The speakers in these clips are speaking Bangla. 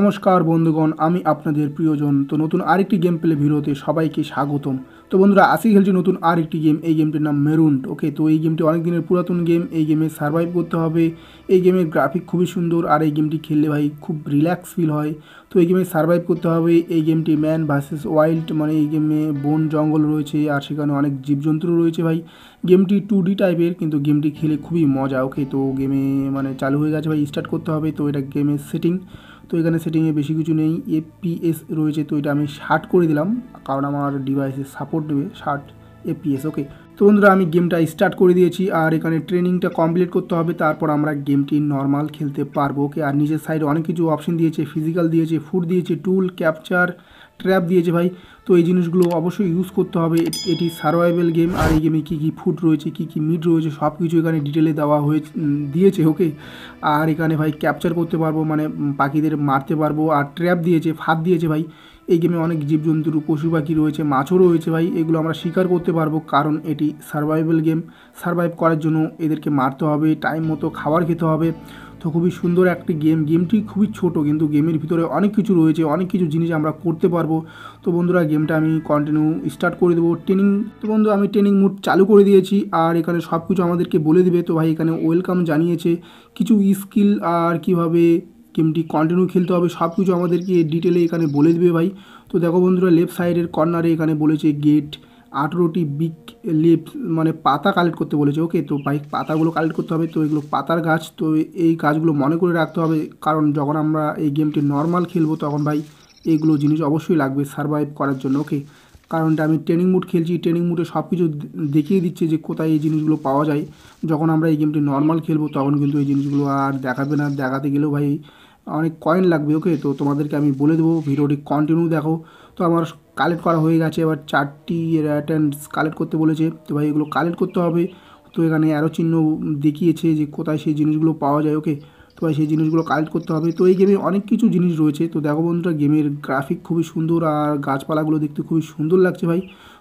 নমস্কার বন্ধুগণ আমি আপনাদের প্রিয়জন তো নতুন আরেকটি গেম প্লে ভিডিওতে সবাইকে স্বাগতম তো বন্ধুরা আসি খেলছি নতুন আরেকটি গেম এই গেমটির নাম মেরুন্ড ওকে তো এই গেমটি অনেক দিনের পুরাতন গেম এই গেমে সার্ভাইভ করতে হবে এই গেমের গ্রাফিক খুবই সুন্দর আর এই গেমটি খেললে ভাই খুব রিল্যাক্স ফিল হয় তো এই গেমে সার্ভাইভ করতে হবে এই গেমটি ম্যান ভার্সেস ওয়াইল্ড মানে এই গেমে বন জঙ্গল রয়েছে আর সেখানে অনেক জীবজন্তু রয়েছে ভাই গেমটি টু ডি টাইপের কিন্তু গেমটি খেলে খুবই মজা ওকে তো গেমে মানে চালু হয়ে গেছে ভাই স্টার্ট করতে হবে তো এটা গেমের সেটিং তো এখানে সেটিংয়ে বেশি কিছু নেই এপিএস রয়েছে তো এটা আমি ষাট করে দিলাম কারণ আমার ডিভাইসে সাপোর্ট দেবে ষাট এপিএস ওকে তো বন্ধুরা আমি গেমটা স্টার্ট করে দিয়েছি আর এখানে ট্রেনিংটা কমপ্লিট করতে হবে তারপর আমরা গেমটি নর্মাল খেলতে পারবো ওকে আর নিজের সাইডে অনেক কিছু অপশন দিয়েছে ফিজিক্যাল দিয়েছে ফুড দিয়েছে টুল ক্যাপচার ট্র্যাপ দিয়েছে ভাই তো এই জিনিসগুলো অবশ্যই ইউজ করতে হবে এটি সার্ভাইভেল গেম আর এই গেমে কী কী ফুড রয়েছে কী কী মিট রয়েছে সব কিছু এখানে ডিটেলে দেওয়া হয়ে দিয়েছে ওকে আর এখানে ভাই ক্যাপচার করতে পারবো মানে পাখিদের মারতে পারবো আর ট্র্যাপ দিয়েছে ফাঁদ দিয়েছে ভাই এই গেমে অনেক জীবজন্তুর পশু পাখি রয়েছে মাছও রয়েছে ভাই এগুলো আমরা শিকার করতে পারবো কারণ এটি সার্ভাইভাল গেম সার্ভাইভ করার জন্য এদেরকে মারতে হবে টাইম মতো খাবার খেতে হবে তো খুবই সুন্দর একটি গেম গেমটি খুবই ছোট কিন্তু গেমের ভিতরে অনেক কিছু রয়েছে অনেক কিছু জিনিস আমরা করতে পারবো তো বন্ধুরা গেমটা আমি কন্টিনিউ স্টার্ট করে দেবো ট্রেনিং তো বন্ধু আমি ট্রেনিং মুড চালু করে দিয়েছি আর এখানে সব কিছু আমাদেরকে বলে দিবে তো ভাই এখানে ওয়েলকাম জানিয়েছে কিছু স্কিল আর কিভাবে গেমটি কন্টিনিউ খেলতে হবে সব কিছু আমাদেরকে ডিটেলে এখানে বলে দেবে ভাই তো দেখো বন্ধুরা লেফট সাইডের কর্নারে এখানে বলেছে গেট আঠেরোটি বিগ লিপ মানে পাতা কালেক্ট করতে বলেছে ওকে তো বাইক পাতাগুলো কালেক্ট করতে হবে তো এগুলো পাতার গাছ তো এই গাছগুলো মনে করে রাখতে হবে কারণ যখন আমরা এই গেমটি নর্মাল খেলবো তখন ভাই এইগুলো জিনিস অবশ্যই লাগবে সারভাইভ করার জন্য ওকে কারণ আমি ট্রেনিং মুড খেলছি ট্রেনিং মুডে সব কিছু দেখিয়ে দিচ্ছে যে কোথায় এই জিনিসগুলো পাওয়া যায় যখন আমরা এই গেমটি নর্মাল খেলবো তখন কিন্তু এই জিনিসগুলো আর দেখাবে না দেখাতে গেলেও ভাই অনেক কয়েন লাগবে ওকে তো তোমাদেরকে আমি বলে দেবো ভিডিওটি কন্টিনিউ দেখো তো আমার কালেক্ট করা হয়ে গেছে এবার চারটি অ্যাটেন্ডস কালেক্ট করতে বলেছে তো ভাই এগুলো কালেক্ট করতে হবে তো এখানে আরও চিহ্ন দেখিয়েছে যে কোথায় সেই জিনিসগুলো পাওয়া যায় ওকে তো ভাই সেই জিনিসগুলো কালেক্ট করতে হবে তো এই গেমে অনেক কিছু জিনিস রয়েছে তো দেখো বন্ধুরা গেমের গ্রাফিক খুবই সুন্দর আর গাছপালাগুলো দেখতে খুবই সুন্দর লাগছে ভাই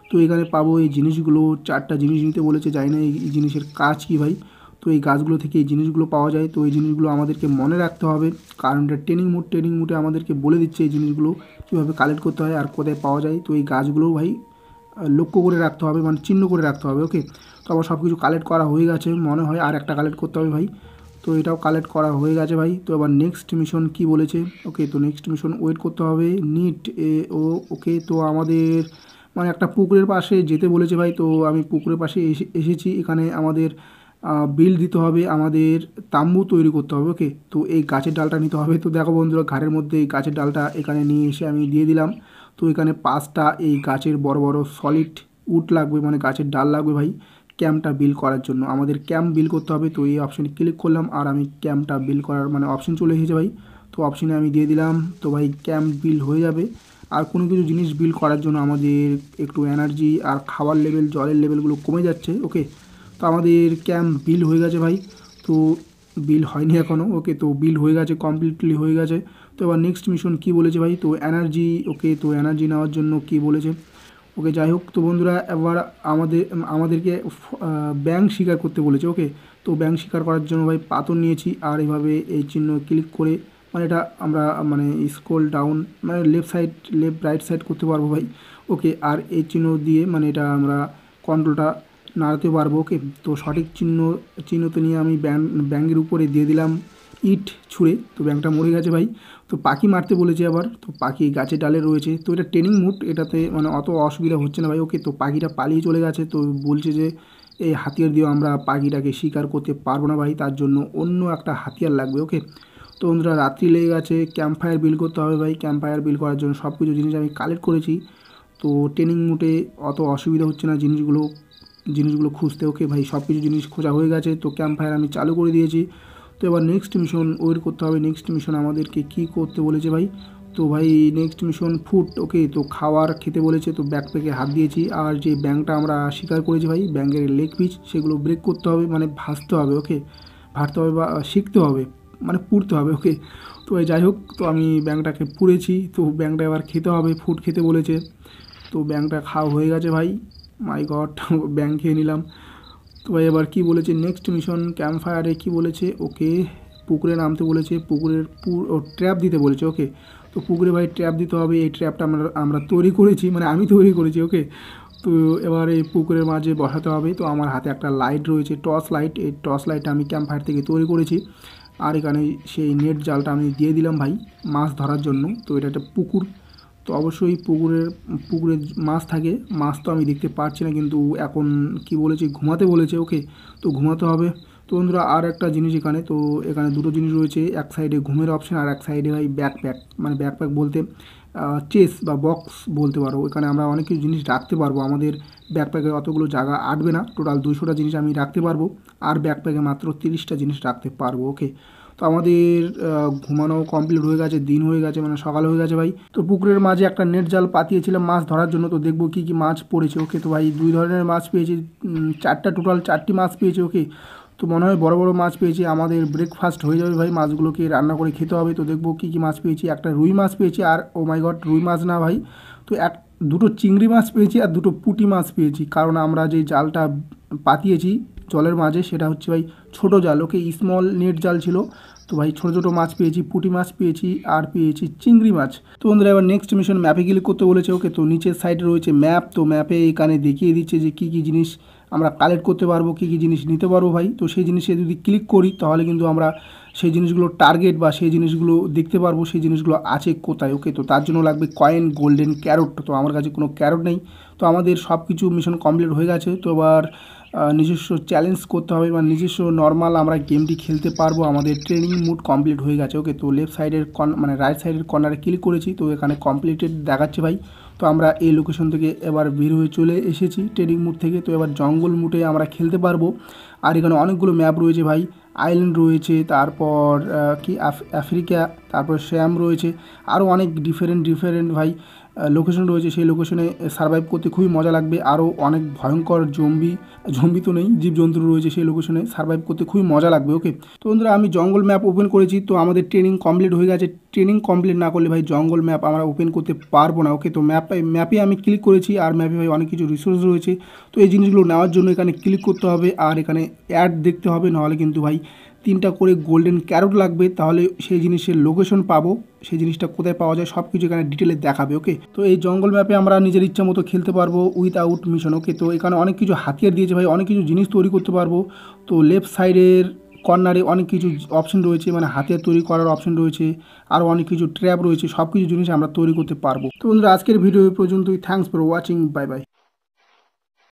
তো এখানে পাবো এই জিনিসগুলো চারটা জিনিস নিতে বলেছে জানি না এই জিনিসের কাজ কী ভাই তো এই গাছগুলো থেকে এই জিনিসগুলো পাওয়া যায় তো এই জিনিসগুলো আমাদেরকে মনে রাখতে হবে কারণ এটা ট্রেনিং মোড ট্রেনিং মুডে আমাদেরকে বলে দিচ্ছে এই জিনিসগুলো কীভাবে কালেক্ট করতে হয় আর কোথায় পাওয়া যায় তো এই গাছগুলোও ভাই লক্ষ্য করে রাখতে হবে মানে চিহ্ন করে রাখতে হবে ওকে তো আবার সব কিছু কালেক্ট করা হয়ে গেছে মনে হয় আর একটা কালেক্ট করতে হবে ভাই তো এটাও কালেক্ট করা হয়ে গেছে ভাই তো এবার নেক্সট মিশন কি বলেছে ওকে তো নেক্সট মিশন ওয়েট করতে হবে নিট এ ও ওকে তো আমাদের মানে একটা পুকুরের পাশে যেতে বলেছে ভাই তো আমি পুকুরের পাশে এসেছি এখানে আমাদের বিল দিতে হবে আমাদের তাম্বু তৈরি করতে হবে ওকে তো এই গাছের ডালটা নিতে হবে তো দেখো বন্ধুরা ঘাটের মধ্যে এই গাছের ডালটা এখানে নিয়ে এসে আমি দিয়ে দিলাম তো এখানে পাঁচটা এই গাছের বড় বড় সলিড উট লাগবে মানে গাছের ডাল লাগবে ভাই ক্যাম্পটা বিল করার জন্য আমাদের ক্যাম্প বিল করতে হবে তো এই অপশানে ক্লিক করলাম আর আমি ক্যাম্পটা বিল করার মানে অপশান চলে এসেছে ভাই তো অপশানে আমি দিয়ে দিলাম তো ভাই ক্যাম্প বিল হয়ে যাবে আর কোনো কিছু জিনিস বিল করার জন্য আমাদের একটু এনার্জি আর খাবার লেভেল জলের লেভেলগুলো কমে যাচ্ছে ওকে তো আমাদের ক্যাম্প বিল হয়ে গেছে ভাই তো বিল হয়নি এখনও ওকে তো বিল হয়ে গেছে কমপ্লিটলি হয়ে গেছে তো এবার নেক্সট মিশন কি বলেছে ভাই তো এনার্জি ওকে তো এনার্জি নেওয়ার জন্য কি বলেছে ওকে যাই হোক তো বন্ধুরা এবার আমাদের আমাদেরকে ব্যাংক শিকার করতে বলেছে ওকে তো ব্যাংক শিকার করার জন্য ভাই পাথর নিয়েছি আর এইভাবে এই চিহ্ন ক্লিক করে মানে এটা আমরা মানে স্কোল ডাউন মানে left side left right side করতে পারবো ভাই ওকে আর এই চিহ্ন দিয়ে মানে এটা আমরা কন্ট্রোলটা নাড়াতে পারবো ওকে তো সঠিক চিহ্ন চিহ্ন তো নিয়ে আমি ব্যাং ব্যাঙের উপরে দিয়ে দিলাম ইট ছুঁড়ে তো ব্যাংটা মরে গেছে ভাই তো পাখি মারতে বলেছে আবার তো পাখি গাছে ডালে রয়েছে তো এটা ট্রেনিং মুড এটাতে মানে অত অসুবিধা হচ্ছে না ভাই ওকে তো পাখিটা পালিয়ে চলে গেছে তো বলছে যে এই হাতিয়ার দিয়েও আমরা পাখিটাকে শিকার করতে পারবো না ভাই তার জন্য অন্য একটা হাতিয়ার লাগবে ওকে তো বন্ধুরা রাত্রি লেগে গেছে ক্যাম্প ফায়ার বিল করতে হবে ভাই ক্যাম্প ফায়ার বিল করার জন্য সব কিছু জিনিস আমি কালেক্ট করেছি তো ট্রেনিং মুটে অত অসুবিধা হচ্ছে না জিনিসগুলো জিনিসগুলো খুঁজতে ওকে ভাই সব কিছু জিনিস খোঁজা হয়ে গেছে তো ক্যাম্প ফায়ার আমি চালু করে দিয়েছি তো এবার নেক্সট মিশন ওয়ের করতে হবে নেক্সট মিশন আমাদেরকে কি করতে বলেছে ভাই তো ভাই নেক্সট মিশন ফুড ওকে তো খাওয়ার খেতে বলেছে তো ব্যাগ পেকে হাত দিয়েছি আর যে ব্যাংকটা আমরা শিকার করেছি ভাই ব্যাংকের লেগ পিচ সেগুলো ব্রেক করতে হবে মানে ভাসতে হবে ওকে ভাসতে হবে বা শিখতে হবে মানে পুড়তে হবে ওকে তো ভাই যাই হোক তো আমি ব্যাংকটাকে পুড়েছি তো ব্যাংকটা এবার খেতে হবে ফুড খেতে বলেছে তো ব্যাংকটা খাওয়া হয়ে গেছে ভাই মাই গড ব্যাঙ্ক খেয়ে নিলাম তো ভাই এবার কী বলেছে নেক্সট মিশন ক্যাম্প ফায়ারে কী বলেছে ওকে পুকুরে নামতে বলেছে পুকুরের পুর ও ট্র্যাপ দিতে বলেছে ওকে তো পুকুরে ভাই ট্র্যাপ দিতে হবে এই ট্র্যাপটা আমরা আমরা তৈরি করেছি মানে আমি তৈরি করেছি ওকে তো এবার এই পুকুরের মাঝে বসাতে হবে তো আমার হাতে একটা লাইট রয়েছে টর্চ লাইট এই টর্চ লাইটটা আমি ক্যাম্প ফায়ার থেকে তৈরি করেছি আর এখানে সেই নেট জালটা আমি দিয়ে দিলাম ভাই মাছ ধরার জন্য তো এটা একটা পুকুর তো অবশ্যই পুকুরের পুকুরে মাছ থাকে মাছ তো আমি দেখতে পাচ্ছি না কিন্তু এখন কি বলেছে ঘুমাতে বলেছে ওকে তো ঘুমাতে হবে তো বন্ধুরা আর একটা জিনিস এখানে তো এখানে দুটো জিনিস রয়েছে এক সাইডে ঘুমের অপশান আর এক সাইডে হয় ব্যাকপ্যাক মানে ব্যাকপ্যাক বলতে চেস বা বক্স বলতে পারো এখানে আমরা অনেক কিছু জিনিস রাখতে পারবো আমাদের ব্যাকপ্যাকে অতগুলো জায়গা আটবে না টোটাল দুশোটা জিনিস আমি রাখতে পারবো আর ব্যাকপ্যাকে মাত্র তিরিশটা জিনিস রাখতে পারবো ওকে তো আমাদের ঘুমানো কমপ্লিট হয়ে গেছে দিন হয়ে গেছে মানে সকাল হয়ে গেছে ভাই তো পুকুরের মাঝে একটা নেট জাল পাতিয়েছিলাম মাছ ধরার জন্য তো দেখবো কী কী মাছ পড়েছে ওকে তো ভাই দুই ধরনের মাছ পেয়েছি চারটা টোটাল চারটি মাছ পেয়েছে ওকে তো মনে হয় বড় বড় মাছ পেয়েছি আমাদের ব্রেকফাস্ট হয়ে যাবে ভাই মাছগুলোকে রান্না করে খেতে হবে তো দেখবো কী কী মাছ পেয়েছি একটা রুই মাছ পেয়েছি আর ও মাই গড রুই মাছ না ভাই তো এক দুটো চিংড়ি মাছ পেয়েছি আর দুটো পুটি মাছ পেয়েছি কারণ আমরা যে জালটা পাতিয়েছি জলের মাঝে সেটা হচ্ছে ভাই ছোট জাল ওকে স্মল নেট জাল ছিল তো ভাই ছোটো ছোটো মাছ পেয়েছি পুঁটি মাছ পেয়েছি আর পেয়েছি চিংড়ি মাছ তো বন্ধুরা এবার নেক্সট মিশন ম্যাপে ক্লিক করতে বলেছে ওকে তো নিচের সাইডে রয়েছে ম্যাপ তো ম্যাপে এখানে দেখিয়ে দিচ্ছে যে কী কী জিনিস আমরা কালেক্ট করতে পারবো কী কী জিনিস নিতে পারবো ভাই তো সেই জিনিসে যদি ক্লিক করি তাহলে কিন্তু আমরা সেই জিনিসগুলো টার্গেট বা সেই জিনিসগুলো দেখতে পারবো সেই জিনিসগুলো আছে কোথায় ওকে তো তার জন্য লাগবে কয়েন গোল্ডেন ক্যারট তো আমার কাছে কোনো ক্যারট নেই তো আমাদের সব কিছু মিশন কমপ্লিট হয়ে গেছে তো এবার নিজস্ব চ্যালেঞ্জ করতে হবে বা নিজস্ব নর্মাল আমরা গেমটি খেলতে পারবো আমাদের ট্রেনিং মুড কমপ্লিট হয়ে গেছে ওকে তো লেফট সাইডের কন মানে রাইট সাইডের কর্নারে ক্লিক করেছি তো এখানে কমপ্লিটেড দেখাচ্ছে ভাই তো আমরা এই লোকেশন থেকে এবার বের হয়ে চলে এসেছি ট্রেনিং মুড থেকে তো এবার জঙ্গল মুটে আমরা খেলতে পারবো আর এখানে অনেকগুলো ম্যাপ রয়েছে ভাই আইল্যান্ড রয়েছে তারপর কি আফ্রিকা তারপর শ্যাম রয়েছে আরও অনেক ডিফারেন্ট ডিফারেন্ট ভাই লোকেশন রয়েছে সেই লোকেশনে সার্ভাইভ করতে খুবই মজা লাগবে আরও অনেক ভয়ঙ্কর জম্বি জম্বি তো নেই জীবজন্তু রয়েছে সেই লোকেশনে সার্ভাইভ করতে খুবই মজা লাগবে ওকে তো বন্ধুরা আমি জঙ্গল ম্যাপ ওপেন করেছি তো আমাদের ট্রেনিং কমপ্লিট হয়ে গেছে ট্রেনিং কমপ্লিট না করলে ভাই জঙ্গল ম্যাপ আমরা ওপেন করতে পারবো না ওকে তো ম্যাপ ম্যাপে আমি ক্লিক করেছি আর ম্যাপে ভাই অনেক কিছু রিসোর্স রয়েছে তো এই জিনিসগুলো নেওয়ার জন্য এখানে ক্লিক করতে হবে আর এখানে অ্যাড দেখতে হবে নাহলে কিন্তু ভাই তিনটা করে গোল্ডেন ক্যারোট লাগবে তাহলে সেই জিনিসের লোকেশন পাবো সেই জিনিসটা কোথায় পাওয়া যায় সব কিছু এখানে ডিটেলে দেখাবে ওকে তো এই জঙ্গল ম্যাপে আমরা নিজের ইচ্ছা মতো খেলতে পারবো উইথআউট মিশন ওকে তো এখানে অনেক কিছু হাতিয়ার দিয়েছে ভাই অনেক কিছু জিনিস তৈরি করতে পারবো তো লেফট সাইডের কর্নারে অনেক কিছু অপশন রয়েছে মানে হাতিয়ার তৈরি করার অপশন রয়েছে আর অনেক কিছু ট্র্যাপ রয়েছে সব কিছু জিনিস আমরা তৈরি করতে পারবো তো বন্ধুরা আজকের ভিডিও পর্যন্তই thanks for watching bye by